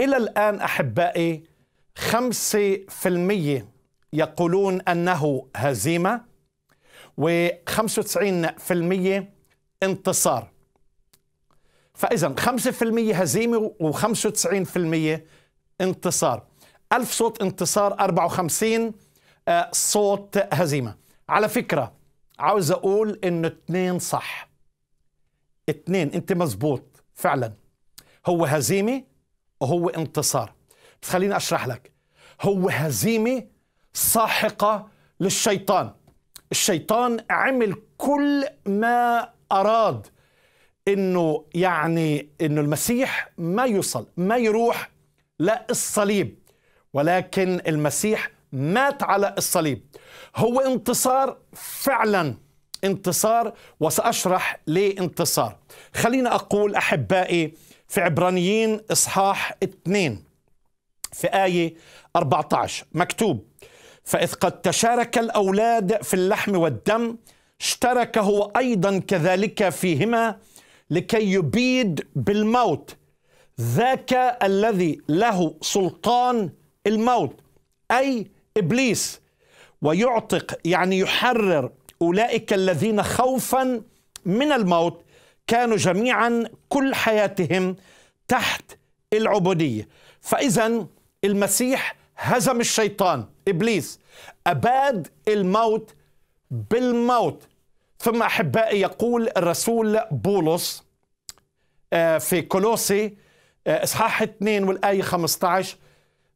إلى الآن أحبائي 5% يقولون أنه هزيمة و95% انتصار فإذا 5% هزيمة و95% انتصار 1000 صوت انتصار 54 آه، صوت هزيمة على فكرة عاوز أقول إنه اثنين صح اثنين أنت مزبوط فعلا هو هزيمة وهو انتصار بس خليني أشرح لك هو هزيمة ساحقة للشيطان الشيطان عمل كل ما أراد انه يعني انه المسيح ما يوصل ما يروح للصليب ولكن المسيح مات على الصليب هو انتصار فعلا انتصار وسأشرح ليه انتصار خلينا أقول أحبائي في عبرانيين إصحاح 2 في آية 14 مكتوب فإذ قد تشارك الأولاد في اللحم والدم اشترك هو أيضا كذلك فيهما لكي يبيد بالموت ذاك الذي له سلطان الموت أي إبليس ويعتق يعني يحرر أولئك الذين خوفا من الموت كانوا جميعا كل حياتهم تحت العبودية فإذا المسيح هزم الشيطان إبليس أباد الموت بالموت ثم أحبائي يقول الرسول بولس آه، في كولوسي آه، إصحاح 2 والآية 15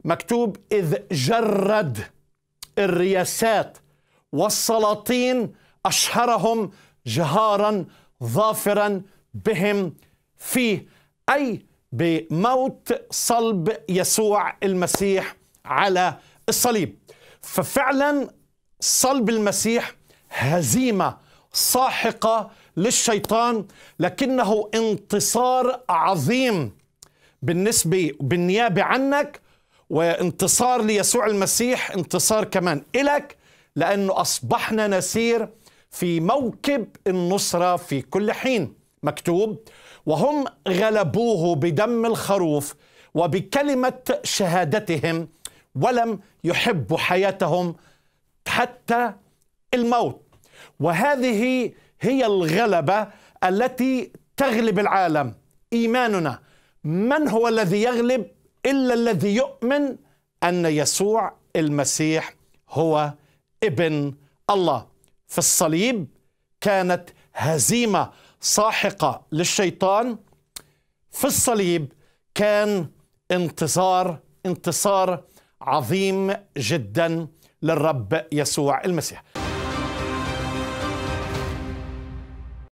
مكتوب إذ جرد الرياسات والسلاطين أشهرهم جهارا ظافرا بهم فيه أي بموت صلب يسوع المسيح على الصليب ففعلا صلب المسيح هزيمه ساحقه للشيطان لكنه انتصار عظيم بالنسبه بالنيابه عنك وانتصار ليسوع المسيح انتصار كمان الك لأنه أصبحنا نسير في موكب النصرة في كل حين مكتوب وهم غلبوه بدم الخروف وبكلمة شهادتهم ولم يحبوا حياتهم حتى الموت وهذه هي الغلبة التي تغلب العالم إيماننا من هو الذي يغلب إلا الذي يؤمن أن يسوع المسيح هو ابن الله في الصليب كانت هزيمه ساحقه للشيطان في الصليب كان انتصار انتصار عظيم جدا للرب يسوع المسيح